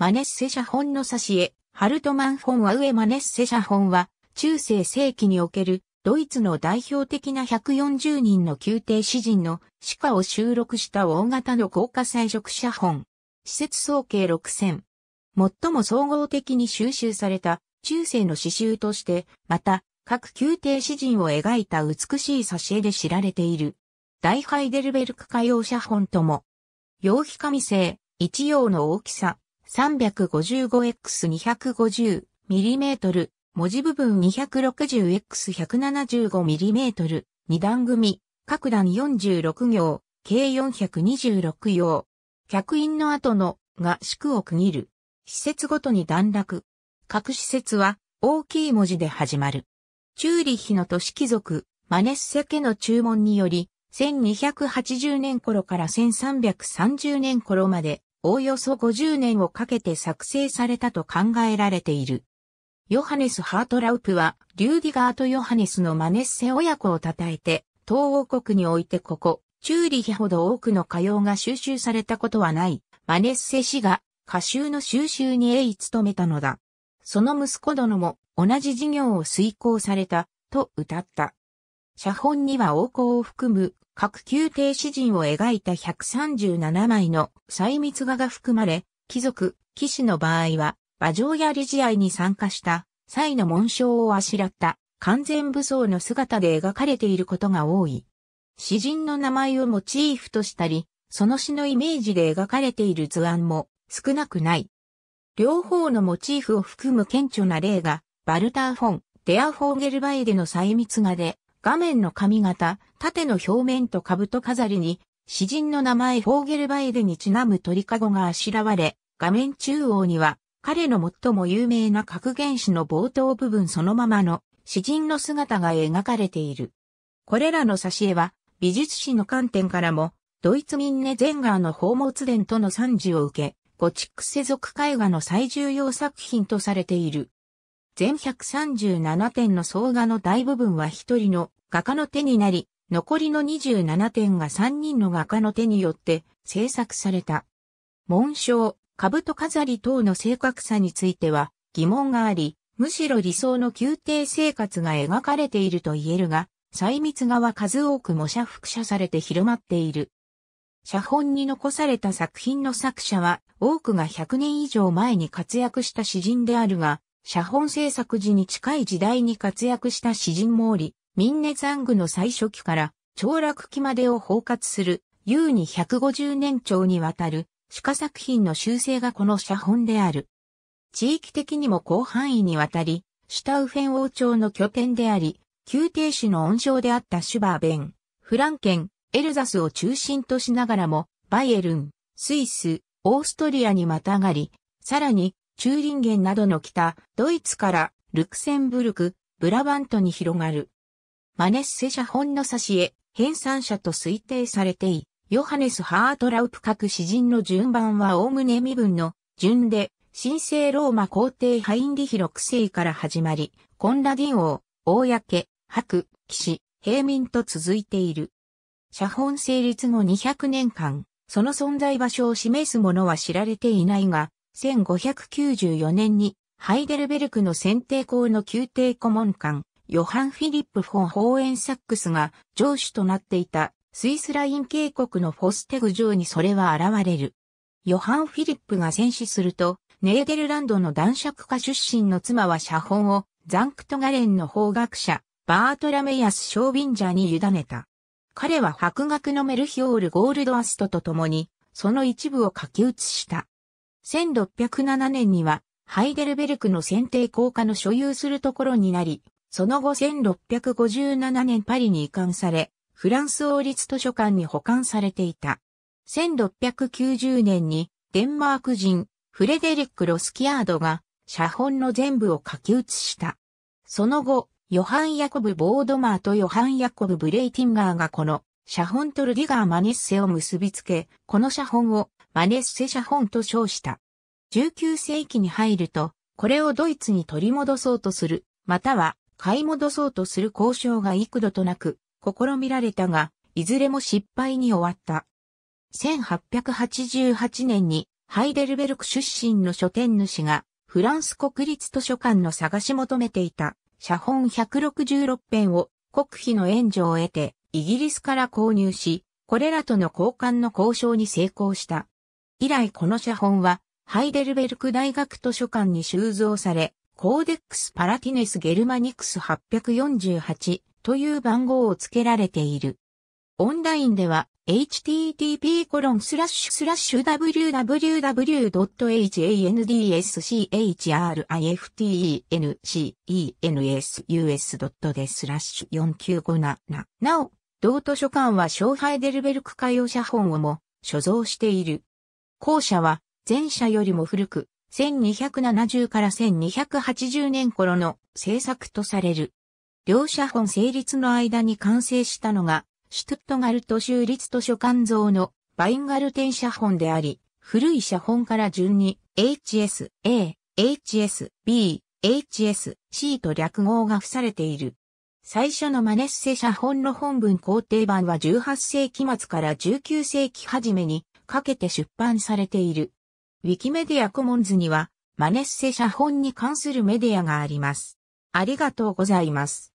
マネッセ写本の挿絵、ハルトマンフォン・アウマネッセ写本は、中世世紀におけるドイツの代表的な140人の宮廷詩人の詩歌を収録した大型の豪華彩色写本。施設総計6000。最も総合的に収集された中世の詩集として、また、各宮廷詩人を描いた美しい挿絵で知られている。大ハイデルベルク歌謡写本とも、陽皮紙製、一葉の大きさ、355x250mm、文字部分 260x175mm、二段組、各段46行、計426行。客員の後のが宿を区切る。施設ごとに段落。各施設は大きい文字で始まる。チューリッヒの都市貴族、マネッセ家の注文により、1280年頃から1330年頃まで、おおよそ50年をかけて作成されたと考えられている。ヨハネス・ハートラウプは、リューディガーとヨハネスのマネッセ親子を称えて、東王国においてここ、チューリヒほど多くの歌謡が収集されたことはない、マネッセ氏が歌集の収集に鋭意努めたのだ。その息子殿も同じ事業を遂行された、と歌った。写本には王侯を含む各宮廷詩人を描いた137枚の細密画が含まれ、貴族、騎士の場合は、馬上や理事愛に参加した際の紋章をあしらった完全武装の姿で描かれていることが多い。詩人の名前をモチーフとしたり、その詩のイメージで描かれている図案も少なくない。両方のモチーフを含む顕著な例が、バルター・フォン、デア・フォーゲルバイデの細密画で、画面の髪型、縦の表面と兜飾りに、詩人の名前フォーゲルバイルにちなむ鳥かごがあしらわれ、画面中央には、彼の最も有名な格言詞の冒頭部分そのままの詩人の姿が描かれている。これらの挿絵は、美術史の観点からも、ドイツ民ネゼンガーの宝物伝との賛辞を受け、ゴチック世俗絵画の最重要作品とされている。全137点の総画の大部分は一人の画家の手になり、残りの27点が3人の画家の手によって制作された。紋章、兜飾り等の正確さについては疑問があり、むしろ理想の宮廷生活が描かれていると言えるが、細密画は数多く模写複写されて広まっている。写本に残された作品の作者は多くが100年以上前に活躍した詩人であるが、写本制作時に近い時代に活躍した詩人もおり、ミンネザングの最初期から、長楽期までを包括する、優に150年長にわたる、歯科作品の修正がこの写本である。地域的にも広範囲にわたり、シュタウフェン王朝の拠点であり、宮廷主の恩賞であったシュバーベン、フランケン、エルザスを中心としながらも、バイエルン、スイス、オーストリアにまたがり、さらにチューリンゲンなどの北、ドイツからルクセンブルク、ブラバントに広がる。マネッセ社本の差し絵、編纂者と推定されてい、ヨハネス・ハートラウプ各詩人の順番は概ね身分の順で、神聖ローマ皇帝ハインリヒ6世から始まり、コンラディ王、公、白、騎士、平民と続いている。写本成立後200年間、その存在場所を示すものは知られていないが、1594年にハイデルベルクの選定校の宮廷顧問官、ヨハン・フィリップ・フォン・ホーエンサックスが上司となっていたスイスライン渓谷のフォステグ城にそれは現れる。ヨハン・フィリップが戦死すると、ネーデルランドの男爵家出身の妻は写本をザンクトガレンの法学者、バートラメイアス・ショービンジャーに委ねた。彼は博学のメルヒオール・ゴールドアストと共に、その一部を書き写した。1607年には、ハイデルベルクの選定効果の所有するところになり、その後1657年パリに移管され、フランス王立図書館に保管されていた。1690年にデンマーク人フレデリック・ロスキアードが写本の全部を書き写した。その後、ヨハン・ヤコブ・ボードマーとヨハン・ヤコブ・ブレイティンガーがこの写本とルディガー・マネッセを結びつけ、この写本をマネッセ写本と称した。19世紀に入ると、これをドイツに取り戻そうとする、または買い戻そうとする交渉が幾度となく試みられたが、いずれも失敗に終わった。1888年にハイデルベルク出身の書店主がフランス国立図書館の探し求めていた写本166編を国費の援助を得てイギリスから購入し、これらとの交換の交渉に成功した。以来この写本は、ハイデルベルク大学図書館に収蔵され、コーデックスパラティネスゲルマニクス848という番号を付けられている。オンラインでは h t t p w w w h a n d s c r i f t e n c e n s u s d e スラッシュ4957。なお、同図書館は小ハイデルベルク海洋写本をも所蔵している。校舎は前者よりも古く、1270から1280年頃の制作とされる。両者本成立の間に完成したのが、シュトゥットガルト州立図書館像のバインガルテン写本であり、古い写本から順に HSA、HSB、HSC と略号が付されている。最初のマネッセ写本の本文肯定版は18世紀末から19世紀初めにかけて出版されている。ウィキメディアコモンズには、マネッセ写本に関するメディアがあります。ありがとうございます。